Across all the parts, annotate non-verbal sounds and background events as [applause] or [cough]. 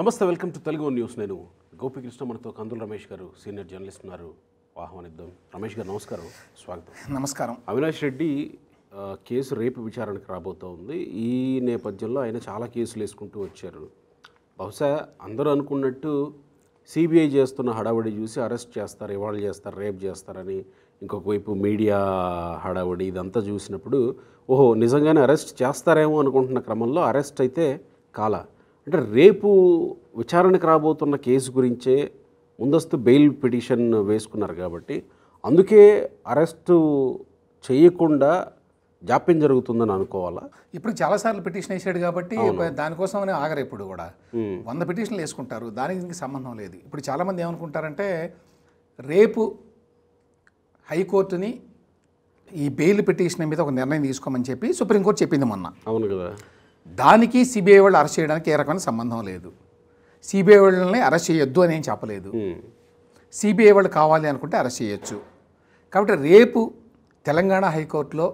నమస్తే welcome to Telugu news నేను గోపికృష్ణ మనతో కందుల రమేష్ గారు సీనియర్ జర్నలిస్ట్ ఉన్నారు ఆహ్వానిద్దాం రమేష్ గారు నమస్కారం స్వాగతం నమస్కారం అవినాష్ రెడ్డి కేసు రేపు విచారణకు రాబోతూ ఉంది ఈ నేపథ్యంలో ఆయన చాలా కేసులు వేసుకుంటూ వచ్చారు బహుశా అందరూ అనుకున్నట్టు సిబిఐ చేస్తున్న హడావడి చూసి అరెస్ట్ చేస్తారు ఇవాళ చేస్తారు రేపు చేస్తారని ఇంకొక వైపు మీడియా హడావడి ఇదంతా చూసినప్పుడు ఓహో నిజంగానే అరెస్ట్ చేస్తారేమో అనుకుంటున్న క్రమంలో అరెస్ట్ అయితే కాలా అంటే రేపు విచారణకు రాబోతున్న కేసు గురించే ముందస్తు బెయిల్ పిటిషన్ వేసుకున్నారు కాబట్టి అందుకే అరెస్టు చేయకుండా జాప్యం జరుగుతుందని అనుకోవాలా ఇప్పుడు చాలాసార్లు పిటిషన్ వేసాడు కాబట్టి దానికోసం ఆగరు ఇప్పుడు కూడా వంద పిటిషన్లు వేసుకుంటారు దానికి సంబంధం లేదు ఇప్పుడు చాలామంది ఏమనుకుంటారంటే రేపు హైకోర్టుని ఈ బెయిల్ పిటిషన్ మీద ఒక నిర్ణయం తీసుకోమని చెప్పి సుప్రీంకోర్టు చెప్పింది మొన్న అవును కదా దానికి సిబిఐ వాళ్ళు అరెస్ట్ చేయడానికి ఏ రకమైన సంబంధం లేదు సిబిఐ వాళ్ళని అరెస్ట్ చేయొద్దు అని ఏం చెప్పలేదు సిబిఐ వాళ్ళు కావాలి అనుకుంటే అరెస్ట్ చేయొచ్చు కాబట్టి రేపు తెలంగాణ హైకోర్టులో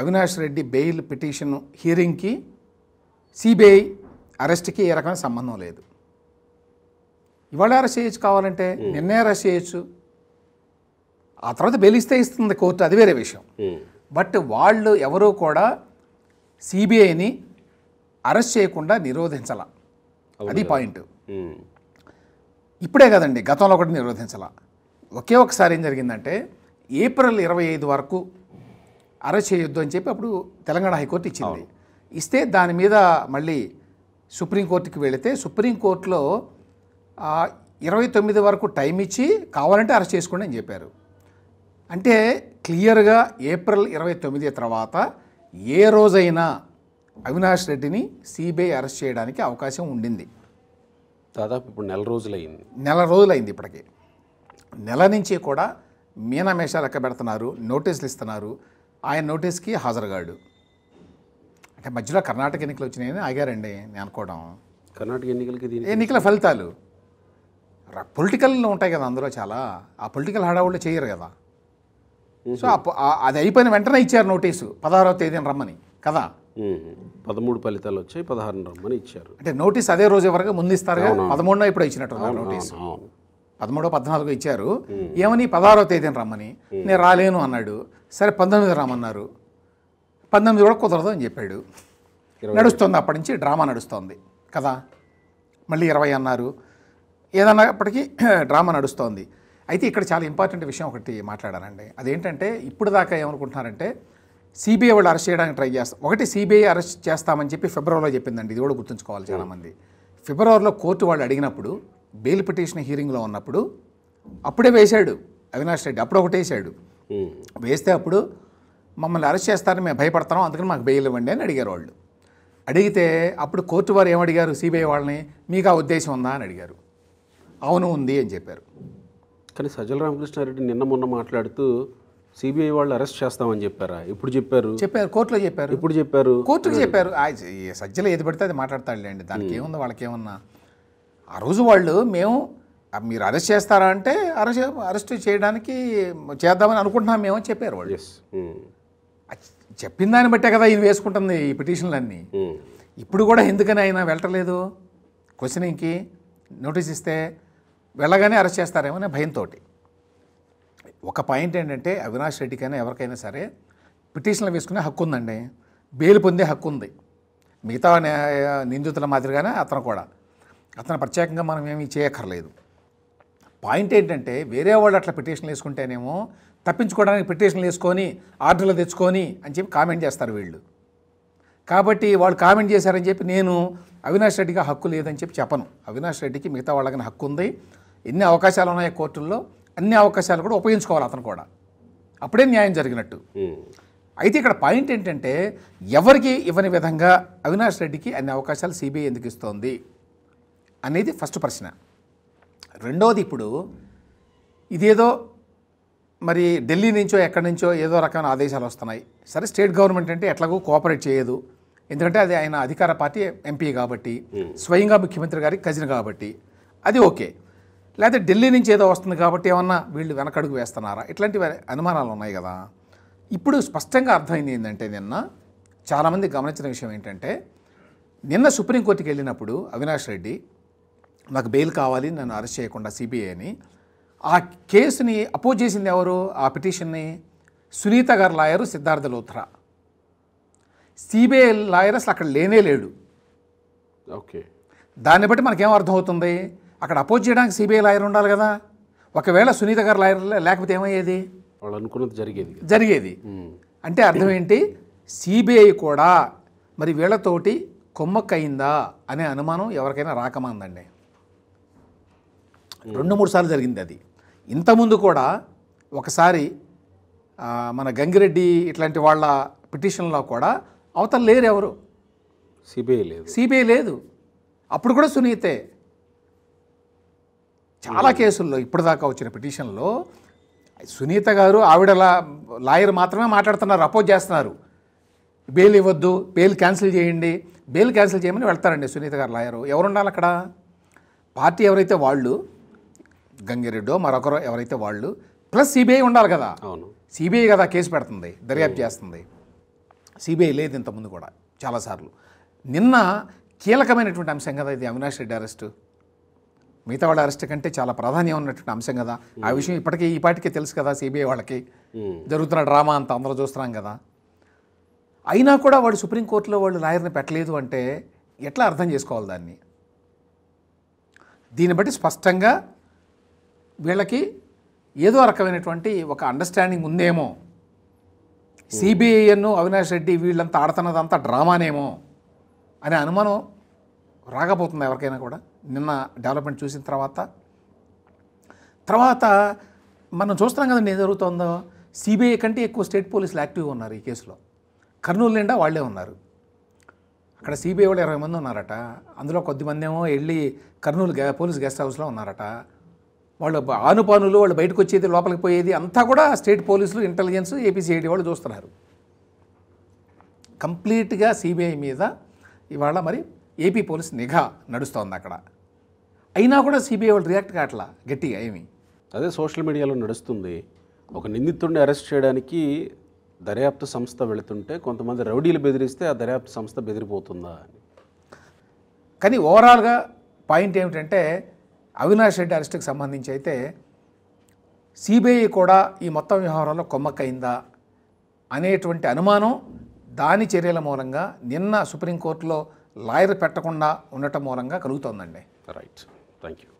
అవినాష్ రెడ్డి బెయిల్ పిటిషన్ హీరింగ్కి సిబిఐ అరెస్ట్కి ఏ రకమైన సంబంధం లేదు ఇవాళ అరెస్ట్ చేయొచ్చు కావాలంటే నిన్నే అరెస్ట్ చేయొచ్చు ఆ తర్వాత ఇస్తే ఇస్తుంది కోర్టు అది వేరే విషయం బట్ వాళ్ళు ఎవరూ కూడా సిబిఐని అరెస్ట్ చేయకుండా నిరోధించాల అది పాయింట్ ఇప్పుడే కదండి గతంలో ఒకటి నిరోధించాల ఒకే ఒకసారి ఏం జరిగిందంటే ఏప్రిల్ ఇరవై ఐదు వరకు అరెస్ట్ చేయొద్దు అని చెప్పి అప్పుడు తెలంగాణ హైకోర్టు ఇచ్చింది ఇస్తే దాని మీద మళ్ళీ సుప్రీంకోర్టుకి వెళితే సుప్రీంకోర్టులో ఇరవై తొమ్మిది వరకు టైం ఇచ్చి కావాలంటే అరెస్ట్ చేసుకోండి అని చెప్పారు అంటే క్లియర్గా ఏప్రిల్ ఇరవై తొమ్మిది తర్వాత ఏ రోజైనా అవినాష్ రెడ్డిని సిబిఐ అరెస్ట్ చేయడానికి అవకాశం ఉండింది దాదాపు ఇప్పుడు నెల రోజులైంది నెల రోజులైంది ఇప్పటికే నెల నుంచి కూడా మీనామేషాలు లెక్క పెడుతున్నారు నోటీసులు ఇస్తున్నారు ఆయన నోటీస్కి హాజరుగాడు అంటే మధ్యలో కర్ణాటక ఎన్నికలు వచ్చినాయని ఆగారండి నేను అనుకోవడం కర్ణాటక ఎన్నికలకి ఎన్నికల ఫలితాలు పొలిటికల్ ఉంటాయి కదా అందులో చాలా ఆ పొలిటికల్ హడావుళ్ళు చేయరు కదా సో అది అయిపోయిన వెంటనే ఇచ్చారు నోటీసు పదహారవ తేదీన రమ్మని కదా పదమూడు ఫలితాలు వచ్చాయి పదహారు రమ్మని ఇచ్చారు అంటే నోటీస్ అదే రోజు వరకు ముందు ఇస్తారు పదమూడున ఇప్పుడు ఇచ్చినట్టు నోటీస్ పదమూడో పద్నాలుగు ఇచ్చారు ఏమని పదహారవ తేదీన రమ్మని నేను రాలేను అన్నాడు సరే పంతొమ్మిది రమ్మన్నారు పంతొమ్మిది కూడా కుదరదు అని చెప్పాడు నడుస్తుంది అప్పటి నుంచి డ్రామా నడుస్తుంది కదా మళ్ళీ ఇరవై అన్నారు ఏదన్నప్పటికీ [clears throat] డ్రామా నడుస్తోంది అయితే ఇక్కడ చాలా ఇంపార్టెంట్ విషయం ఒకటి మాట్లాడాలండి అదేంటంటే ఇప్పుడు దాకా ఏమనుకుంటున్నారంటే సిబిఐ వాళ్ళు అరెస్ట్ చేయడానికి ట్రై చేస్తాం ఒకటి సిబిఐ అరెస్ట్ చేస్తామని చెప్పి ఫిబ్రవరిలో చెప్పిందండి ఇది కూడా గుర్తుంచుకోవాలి hmm. చాలామంది ఫిబ్రవరిలో కోర్టు వాళ్ళు అడిగినప్పుడు బెయిల్ పిటిషన్ హీరింగ్లో ఉన్నప్పుడు అప్పుడే వేశాడు అవినాష్ రెడ్డి అప్పుడు ఒకటి వేశాడు hmm. వేస్తే అప్పుడు మమ్మల్ని అరెస్ట్ చేస్తారని మేము భయపడతాం అందుకని మాకు బెయిల్ ఇవ్వండి అని అడిగారు వాళ్ళు అడిగితే అప్పుడు కోర్టు వారు ఏమడిగారు సిబిఐ వాళ్ళని మీకు ఆ ఉద్దేశం ఉందా అని అడిగారు అవును ఉంది అని చెప్పారు కానీ సజ్జల రామకృష్ణారెడ్డి నిన్న మొన్న మాట్లాడుతూ సిబిఐ వాళ్ళు అరెస్ట్ చేస్తామని చెప్పారా ఇప్పుడు చెప్పారు చెప్పారు కోర్టులో చెప్పారు ఇప్పుడు చెప్పారు కోర్టుకు చెప్పారు సజ్జలు ఏది పడితే అది మాట్లాడతాడులేండి దానికి ఏముందో వాళ్ళకి ఏమన్నా ఆ రోజు వాళ్ళు మేము మీరు అరెస్ట్ చేస్తారా అంటే అరెస్ట్ అరెస్ట్ చేయడానికి చేద్దామని అనుకుంటున్నాం మేము చెప్పారు వాళ్ళు చెప్పిన దాన్ని బట్టే కదా ఇది వేసుకుంటుంది ఈ పిటిషన్లన్నీ ఇప్పుడు కూడా ఎందుకని ఆయన వెళ్ళటలేదు క్వశ్చనింగ్కి నోటీస్ ఇస్తే వెళ్ళగానే అరెస్ట్ చేస్తారేమో అనే భయంతో ఒక పాయింట్ ఏంటంటే అవినాష్ రెడ్డికైనా ఎవరికైనా సరే పిటిషన్లు వేసుకునే హక్కు ఉందండి బెయిల్ పొందే హక్కు ఉంది మిగతా నిందితుల మాదిరిగానే అతను కూడా అతను ప్రత్యేకంగా మనం ఏమి చేయక్కర్లేదు పాయింట్ ఏంటంటే వేరే వాళ్ళు అట్లా పిటిషన్లు వేసుకుంటేనేమో తప్పించుకోవడానికి పిటిషన్లు వేసుకొని ఆర్డర్లు తెచ్చుకొని అని చెప్పి కామెంట్ చేస్తారు వీళ్ళు కాబట్టి వాళ్ళు కామెంట్ చేశారని చెప్పి నేను అవినాష్ రెడ్డికి హక్కు లేదని చెప్పి చెప్పను అవినాష్ రెడ్డికి మిగతా వాళ్ళకి హక్కు ఉంది ఎన్ని అవకాశాలు ఉన్నాయి కోర్టుల్లో అన్ని అవకాశాలు కూడా ఉపయోగించుకోవాలి అతను కూడా అప్పుడే న్యాయం జరిగినట్టు అయితే ఇక్కడ పాయింట్ ఏంటంటే ఎవరికి ఇవ్వని విధంగా అవినాష్ రెడ్డికి అన్ని అవకాశాలు సిబిఐ ఎందుకు ఇస్తోంది అనేది ఫస్ట్ ప్రశ్న రెండోది ఇప్పుడు ఇదేదో మరి ఢిల్లీ నుంచో ఎక్కడి నుంచో ఏదో రకమైన ఆదేశాలు వస్తున్నాయి సరే స్టేట్ గవర్నమెంట్ అంటే ఎట్లాగో కోఆపరేట్ చేయదు ఎందుకంటే అది ఆయన అధికార పార్టీ ఎంపీ కాబట్టి స్వయంగా ముఖ్యమంత్రి గారికి కజిన్ కాబట్టి అది ఓకే లేకపోతే ఢిల్లీ నుంచి ఏదో వస్తుంది కాబట్టి ఏమన్నా వీళ్ళు వెనకడుగు వేస్తున్నారా ఇట్లాంటివి అనుమానాలు ఉన్నాయి కదా ఇప్పుడు స్పష్టంగా అర్థమైంది ఏంటంటే నిన్న చాలామంది గమనించిన విషయం ఏంటంటే నిన్న సుప్రీంకోర్టుకి వెళ్ళినప్పుడు అవినాష్ రెడ్డి నాకు బెయిల్ కావాలి నన్ను అరెస్ట్ చేయకుండా సిబిఐ అని ఆ కేసుని అపోజ్ చేసింది ఎవరు ఆ పిటిషన్ని సునీత గారు lawyer Siddharth Luthra CBI lawyer అసలు అక్కడ లేనే లేడు ఓకే దాన్ని బట్టి మనకేం అర్థమవుతుంది అక్కడ అపోజ్ చేయడానికి సిబిఐ లాయర్ ఉండాలి కదా ఒకవేళ సునీత గారు లాయర్ లేకపోతే ఏమయ్యేది వాళ్ళు అనుకున్నది జరిగేది జరిగేది అంటే అర్థం ఏంటి సిబిఐ కూడా మరి వీళ్ళతోటి కొమ్మక్కయిందా అనే అనుమానం ఎవరికైనా రాకమాందండి రెండు మూడు సార్లు జరిగింది అది ఇంతకుముందు కూడా ఒకసారి మన గంగిరెడ్డి ఇట్లాంటి వాళ్ళ పిటిషన్లో కూడా అవతల లేరు ఎవరు సిబిఐ లేదు సిబిఐ లేదు అప్పుడు కూడా సునీతే చాలా కేసుల్లో ఇప్పటిదాకా వచ్చిన పిటిషన్లో సునీత గారు ఆవిడ లాయర్ మాత్రమే మాట్లాడుతున్నారు అపోజ్ చేస్తున్నారు బెయిల్ ఇవ్వద్దు బెయిల్ క్యాన్సిల్ చేయండి బెయిల్ క్యాన్సిల్ చేయమని వెళ్తారండి సునీత గారు లాయరు ఎవరుండాలి అక్కడ పార్టీ ఎవరైతే వాళ్ళు గంగిరెడ్డో మరొకరు ఎవరైతే వాళ్ళు ప్లస్ సిబిఐ ఉండాలి కదా అవును సిబిఐ కదా కేసు పెడుతుంది దర్యాప్తు చేస్తుంది సిబిఐ లేదు ఇంతకుముందు కూడా చాలాసార్లు నిన్న కీలకమైనటువంటి అంశం కదా ఇది అవినాష్ రెడ్డి అరెస్టు మిగతా వాళ్ళ అరెస్ట్ కంటే చాలా ప్రాధాన్యం ఉన్నటువంటి అంశం కదా ఆ విషయం ఇప్పటికీ ఈ పాటికే తెలుసు కదా సిబిఐ వాళ్ళకి జరుగుతున్న డ్రామా అంత అందరూ చూస్తున్నాం కదా అయినా కూడా వాడు సుప్రీంకోర్టులో వాళ్ళు లాయర్ని పెట్టలేదు అంటే ఎట్లా అర్థం చేసుకోవాలి దాన్ని దీన్ని బట్టి స్పష్టంగా వీళ్ళకి ఏదో రకమైనటువంటి ఒక అండర్స్టాండింగ్ ఉందేమో సిబిఐఎన్ అవినాష్ రెడ్డి వీళ్ళంతా ఆడుతున్నదంతా డ్రామానేమో అనే అనుమానం రాకపోతుంది ఎవరికైనా కూడా నిన్న డెవలప్మెంట్ చూసిన తర్వాత తర్వాత మనం చూస్తున్నాం కదండి ఏం జరుగుతుందో సిబిఐ కంటే ఎక్కువ స్టేట్ పోలీసులు యాక్టివ్గా ఉన్నారు ఈ కేసులో కర్నూలు నిండా వాళ్ళే ఉన్నారు అక్కడ సిబిఐ వాళ్ళు ఇరవై మంది ఉన్నారట అందులో కొద్దిమంది ఏమో వెళ్ళి కర్నూలు పోలీస్ గెస్ట్ హౌస్లో ఉన్నారట వాళ్ళు ఆనుపానులు వాళ్ళు బయటకు వచ్చేది లోపలికి పోయేది అంతా కూడా స్టేట్ పోలీసులు ఇంటెలిజెన్స్ ఏపీసీఐడి వాళ్ళు చూస్తున్నారు కంప్లీట్గా సిబిఐ మీద ఇవాళ మరి ఏపీ పోలీస్ నిఘా నడుస్తోంది అక్కడ అయినా కూడా సిబిఐ వాళ్ళు రియాక్ట్ కావట్లా గట్టిగా ఏమి అదే సోషల్ మీడియాలో నడుస్తుంది ఒక నిందితుడిని అరెస్ట్ చేయడానికి దర్యాప్తు సంస్థ వెళుతుంటే కొంతమంది రౌడీలు బెదిరిస్తే ఆ దర్యాప్తు సంస్థ బెదిరిపోతుందా అని కానీ ఓవరాల్గా పాయింట్ ఏమిటంటే అవినాష్ రెడ్డి అరెస్ట్కి సంబంధించి అయితే సిబిఐ కూడా ఈ మొత్తం వ్యవహారంలో కొమ్మక్కయిందా అనేటువంటి అనుమానం దాని చర్యల మూలంగా నిన్న సుప్రీంకోర్టులో లాయర్ పెట్టకుండా ఉండటం మూలంగా కలుగుతోందండి రైట్ Thank you.